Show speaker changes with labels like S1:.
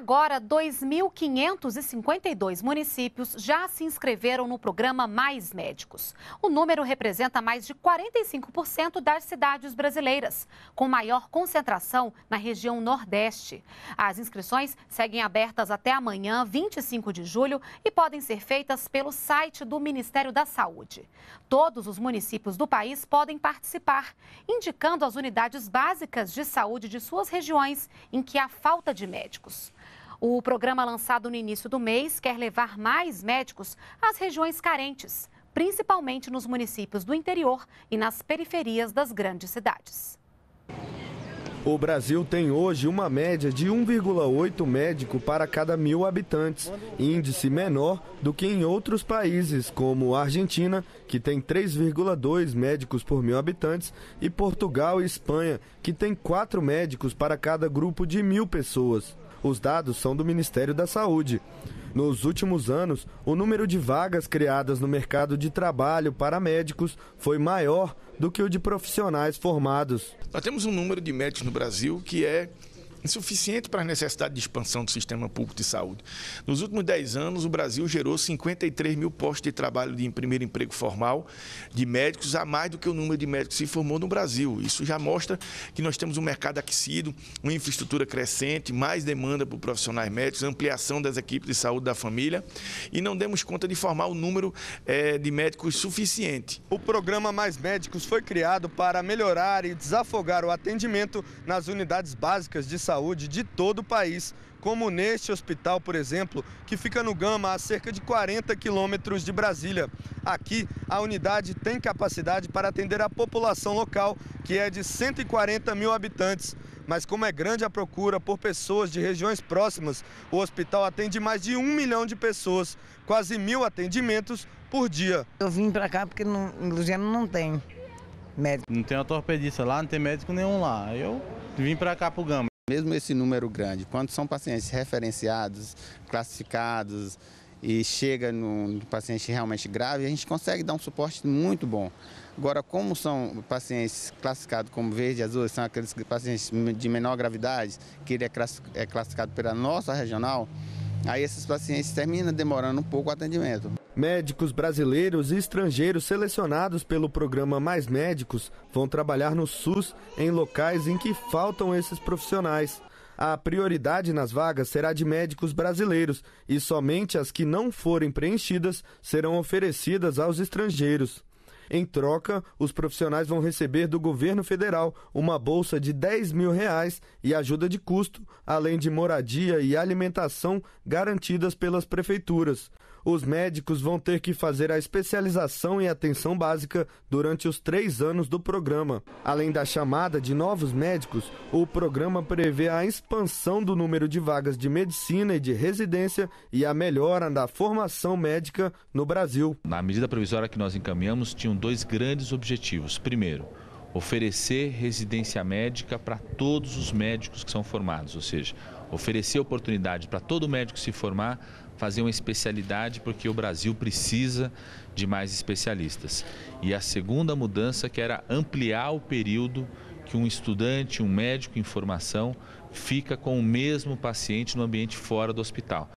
S1: agora, 2.552 municípios já se inscreveram no programa Mais Médicos. O número representa mais de 45% das cidades brasileiras, com maior concentração na região Nordeste. As inscrições seguem abertas até amanhã, 25 de julho, e podem ser feitas pelo site do Ministério da Saúde. Todos os municípios do país podem participar, indicando as unidades básicas de saúde de suas regiões em que há falta de médicos. O programa lançado no início do mês quer levar mais médicos às regiões carentes, principalmente nos municípios do interior e nas periferias das grandes cidades.
S2: O Brasil tem hoje uma média de 1,8 médico para cada mil habitantes, índice menor do que em outros países, como a Argentina, que tem 3,2 médicos por mil habitantes, e Portugal e Espanha, que tem 4 médicos para cada grupo de mil pessoas. Os dados são do Ministério da Saúde. Nos últimos anos, o número de vagas criadas no mercado de trabalho para médicos foi maior do que o de profissionais
S3: formados. Nós temos um número de médicos no Brasil que é insuficiente para a necessidade de expansão do sistema público de saúde. Nos últimos 10 anos, o Brasil gerou 53 mil postos de trabalho de primeiro emprego formal de médicos, a mais do que o número de médicos se formou no Brasil. Isso já mostra que nós temos um mercado aquecido, uma infraestrutura crescente, mais demanda por profissionais médicos, ampliação das equipes de saúde da família e não demos conta de formar o número é, de médicos suficiente. O programa Mais Médicos foi criado para
S2: melhorar e desafogar o atendimento nas unidades básicas de saúde saúde de todo o país, como neste hospital, por exemplo, que fica no Gama, a cerca de 40 quilômetros de Brasília. Aqui, a unidade tem capacidade para atender a população local, que é de 140 mil habitantes. Mas como é grande a procura por pessoas de regiões próximas, o hospital atende mais de um milhão de pessoas, quase mil atendimentos
S3: por dia. Eu vim para cá porque no Gama não tem
S4: médico. Não tem ortopedista lá, não tem médico nenhum lá. Eu vim para cá para o Gama. Mesmo esse número grande, quando são pacientes referenciados, classificados e chega no paciente realmente grave, a gente consegue dar um suporte muito bom. Agora, como são pacientes classificados como verde e azul, são aqueles pacientes de menor gravidade, que ele é, é classificado pela nossa regional, aí esses pacientes terminam demorando um pouco o atendimento.
S2: Médicos brasileiros e estrangeiros selecionados pelo programa Mais Médicos vão trabalhar no SUS em locais em que faltam esses profissionais. A prioridade nas vagas será de médicos brasileiros e somente as que não forem preenchidas serão oferecidas aos estrangeiros. Em troca, os profissionais vão receber do governo federal uma bolsa de 10 mil reais e ajuda de custo, além de moradia e alimentação garantidas pelas prefeituras os médicos vão ter que fazer a especialização em atenção básica durante os três anos do programa. Além da chamada de novos médicos, o programa prevê a expansão do número de vagas de medicina e de residência e a melhora da formação médica no Brasil.
S5: Na medida provisória que nós encaminhamos, tinham dois grandes objetivos. Primeiro, oferecer residência médica para todos os médicos que são formados, ou seja, oferecer oportunidade para todo médico se formar fazer uma especialidade, porque o Brasil precisa de mais especialistas. E a segunda mudança, que era ampliar o período que um estudante, um médico em formação, fica com o mesmo paciente no ambiente fora do hospital.